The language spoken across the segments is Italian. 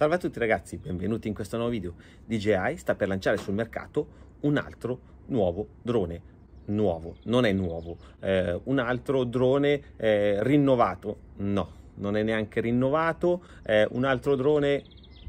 Salve a tutti ragazzi, benvenuti in questo nuovo video. DJI sta per lanciare sul mercato un altro nuovo drone. Nuovo, non è nuovo. Eh, un altro drone eh, rinnovato? No, non è neanche rinnovato. Eh, un altro drone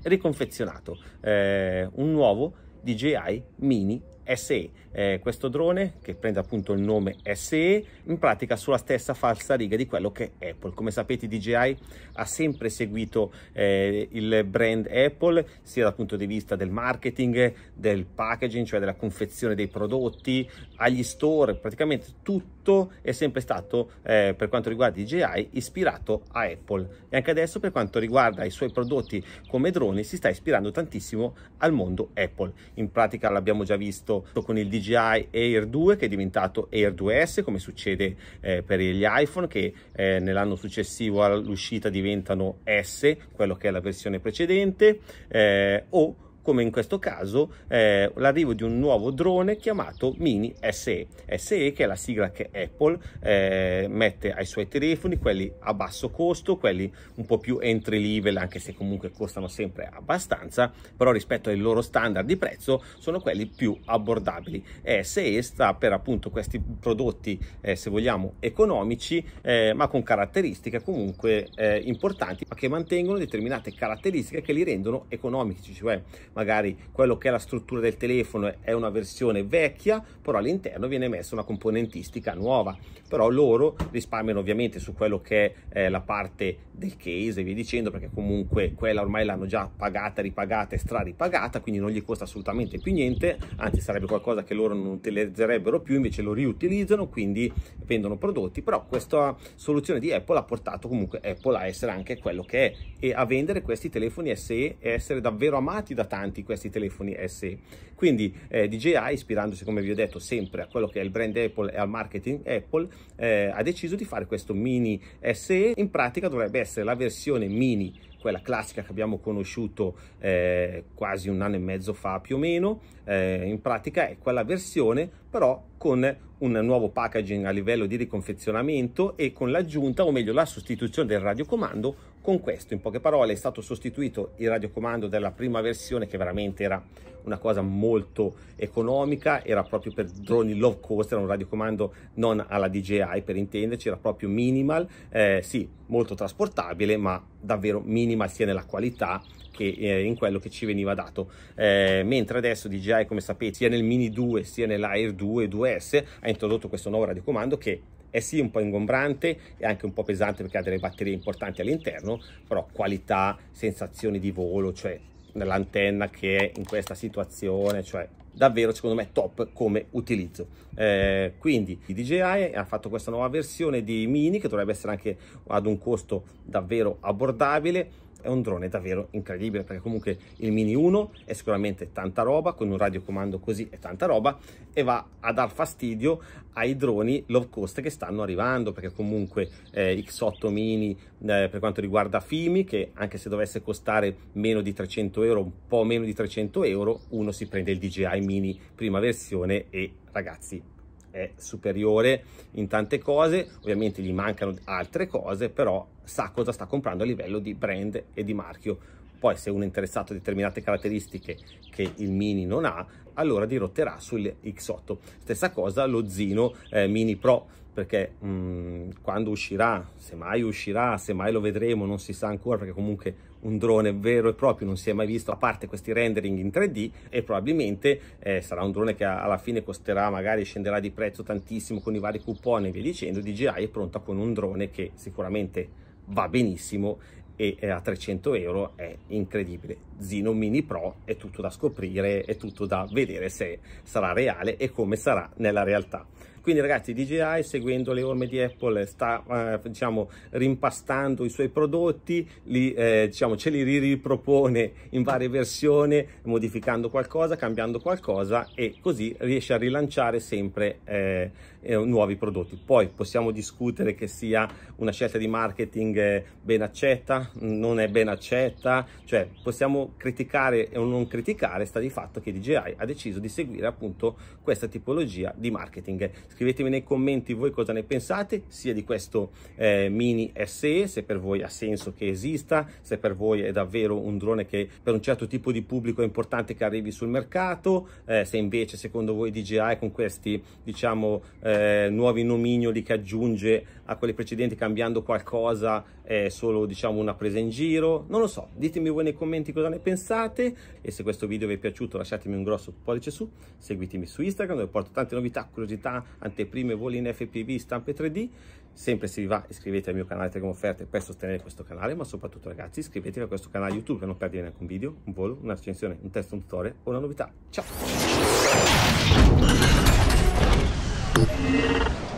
riconfezionato. Eh, un nuovo DJI Mini SE. Eh, questo drone, che prende appunto il nome SE, in pratica sulla stessa falsa riga di quello che è Apple. Come sapete DJI ha sempre seguito eh, il brand Apple, sia dal punto di vista del marketing, del packaging, cioè della confezione dei prodotti, agli store, praticamente tutto è sempre stato, eh, per quanto riguarda DJI, ispirato a Apple. E anche adesso per quanto riguarda i suoi prodotti come droni si sta ispirando tantissimo al mondo Apple. In pratica l'abbiamo già visto con il DJI Air 2 che è diventato Air 2S come succede eh, per gli iPhone che eh, nell'anno successivo all'uscita diventano S, quello che è la versione precedente, eh, o come in questo caso eh, l'arrivo di un nuovo drone chiamato Mini SE. SE che è la sigla che Apple eh, mette ai suoi telefoni, quelli a basso costo, quelli un po' più entry level, anche se comunque costano sempre abbastanza, però rispetto ai loro standard di prezzo sono quelli più abbordabili. E SE sta per appunto questi prodotti, eh, se vogliamo, economici, eh, ma con caratteristiche comunque eh, importanti, ma che mantengono determinate caratteristiche che li rendono economici, cioè magari quello che è la struttura del telefono è una versione vecchia, però all'interno viene messa una componentistica nuova. Però loro risparmiano ovviamente su quello che è eh, la parte del case e via dicendo, perché comunque quella ormai l'hanno già pagata, ripagata e straripagata, quindi non gli costa assolutamente più niente, anzi sarebbe qualcosa che loro non utilizzerebbero più, invece lo riutilizzano, quindi vendono prodotti, però questa soluzione di Apple ha portato comunque Apple a essere anche quello che è e a vendere questi telefoni SE e essere davvero amati da tanti importanti questi telefoni SE. Quindi eh, DJI, ispirandosi come vi ho detto sempre a quello che è il brand Apple e al marketing Apple, eh, ha deciso di fare questo mini SE. In pratica dovrebbe essere la versione mini quella classica che abbiamo conosciuto eh, quasi un anno e mezzo fa più o meno, eh, in pratica è quella versione però con un nuovo packaging a livello di riconfezionamento e con l'aggiunta o meglio la sostituzione del radiocomando con questo in poche parole è stato sostituito il radiocomando della prima versione che veramente era una cosa molto economica era proprio per droni low cost era un radiocomando non alla DJI per intenderci era proprio minimal eh, sì molto trasportabile ma davvero minimal minima sia nella qualità che eh, in quello che ci veniva dato eh, mentre adesso DJI come sapete sia nel Mini 2 sia nell'Air 2 2S ha introdotto questo nuovo radiocomando che è sì un po' ingombrante e anche un po' pesante perché ha delle batterie importanti all'interno però qualità, sensazioni di volo cioè nell'antenna che è in questa situazione, cioè davvero secondo me top come utilizzo eh, quindi DJI ha fatto questa nuova versione di mini che dovrebbe essere anche ad un costo davvero abbordabile è un drone davvero incredibile perché comunque il Mini 1 è sicuramente tanta roba, con un radiocomando così è tanta roba e va a dar fastidio ai droni low cost che stanno arrivando perché comunque eh, X8 Mini eh, per quanto riguarda Fimi che anche se dovesse costare meno di 300 euro, un po' meno di 300 euro, uno si prende il DJI Mini prima versione e ragazzi è superiore in tante cose, ovviamente gli mancano altre cose, però sa cosa sta comprando a livello di brand e di marchio. Poi se uno è interessato a determinate caratteristiche che il Mini non ha, allora dirotterà sul X8. Stessa cosa lo Zino eh, Mini Pro, perché mh, mm, quando uscirà, se mai uscirà, se mai lo vedremo, non si sa ancora, perché comunque un drone vero e proprio non si è mai visto, a parte questi rendering in 3D, e probabilmente eh, sarà un drone che alla fine costerà, magari scenderà di prezzo tantissimo con i vari coupon e via dicendo, DJI è pronta con un drone che sicuramente va benissimo e a 300 euro è incredibile. Zino Mini Pro è tutto da scoprire, è tutto da vedere se sarà reale e come sarà nella realtà. Quindi ragazzi DJI seguendo le orme di Apple sta eh, diciamo, rimpastando i suoi prodotti, li, eh, diciamo, ce li ripropone in varie versioni modificando qualcosa, cambiando qualcosa e così riesce a rilanciare sempre eh, eh nuovi prodotti. Poi possiamo discutere che sia una scelta di marketing eh, ben accetta, non è ben accetta, cioè possiamo criticare o non criticare, sta di fatto che DJI ha deciso di seguire appunto questa tipologia di marketing. Scrivetemi nei commenti voi cosa ne pensate, sia di questo eh, mini SE, se per voi ha senso che esista, se per voi è davvero un drone che per un certo tipo di pubblico è importante che arrivi sul mercato, eh, se invece secondo voi DJI con questi diciamo eh, nuovi nomignoli che aggiunge a quelli precedenti cambiando qualcosa è solo diciamo una presa in giro, non lo so, ditemi voi nei commenti cosa ne pensate e se questo video vi è piaciuto lasciatemi un grosso pollice su, seguitemi su Instagram dove porto tante novità, curiosità, anteprime, voline FPV, stampe 3D. Sempre se vi va iscrivetevi al mio canale Telegram Offerte per sostenere questo canale, ma soprattutto ragazzi iscrivetevi a questo canale YouTube per non perdere neanche un video, un volo, una recensione, un testo, un tutorial o una novità. Ciao!